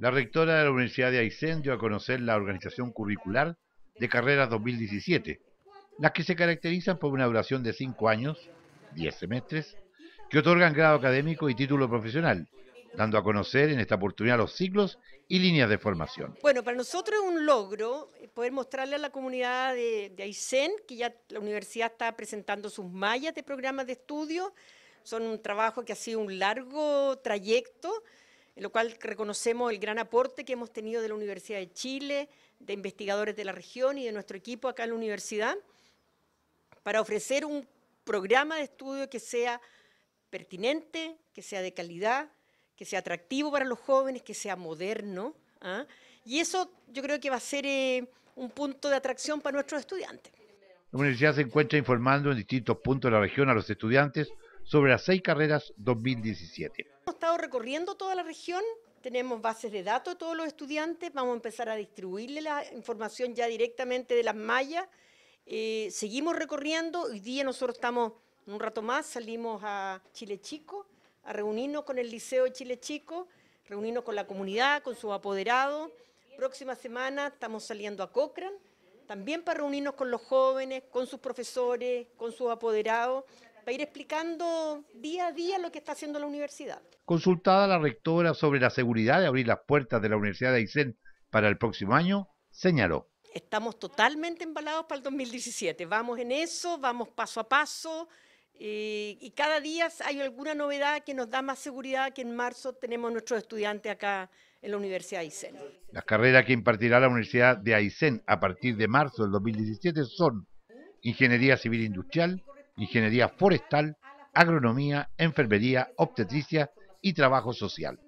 la rectora de la Universidad de Aysén dio a conocer la organización curricular de carreras 2017, las que se caracterizan por una duración de 5 años, 10 semestres, que otorgan grado académico y título profesional, dando a conocer en esta oportunidad los ciclos y líneas de formación. Bueno, para nosotros es un logro poder mostrarle a la comunidad de, de Aysén que ya la universidad está presentando sus mallas de programas de estudio, son un trabajo que ha sido un largo trayecto en lo cual reconocemos el gran aporte que hemos tenido de la Universidad de Chile, de investigadores de la región y de nuestro equipo acá en la universidad, para ofrecer un programa de estudio que sea pertinente, que sea de calidad, que sea atractivo para los jóvenes, que sea moderno. ¿ah? Y eso yo creo que va a ser eh, un punto de atracción para nuestros estudiantes. La universidad se encuentra informando en distintos puntos de la región a los estudiantes sobre las seis carreras 2017. Hemos estado recorriendo toda la región, tenemos bases de datos de todos los estudiantes, vamos a empezar a distribuirle la información ya directamente de las mallas. Eh, seguimos recorriendo, hoy día nosotros estamos, un rato más, salimos a Chile Chico, a reunirnos con el Liceo de Chile Chico, reunirnos con la comunidad, con sus apoderados. Próxima semana estamos saliendo a Cochran... también para reunirnos con los jóvenes, con sus profesores, con sus apoderados ir explicando día a día lo que está haciendo la universidad. Consultada la rectora sobre la seguridad de abrir las puertas de la Universidad de Aysén para el próximo año, señaló. Estamos totalmente embalados para el 2017. Vamos en eso, vamos paso a paso. Eh, y cada día hay alguna novedad que nos da más seguridad que en marzo tenemos nuestros estudiantes acá en la Universidad de Aysén. Las carreras que impartirá la Universidad de Aysén a partir de marzo del 2017 son Ingeniería Civil Industrial, ingeniería forestal, agronomía, enfermería, obstetricia y trabajo social.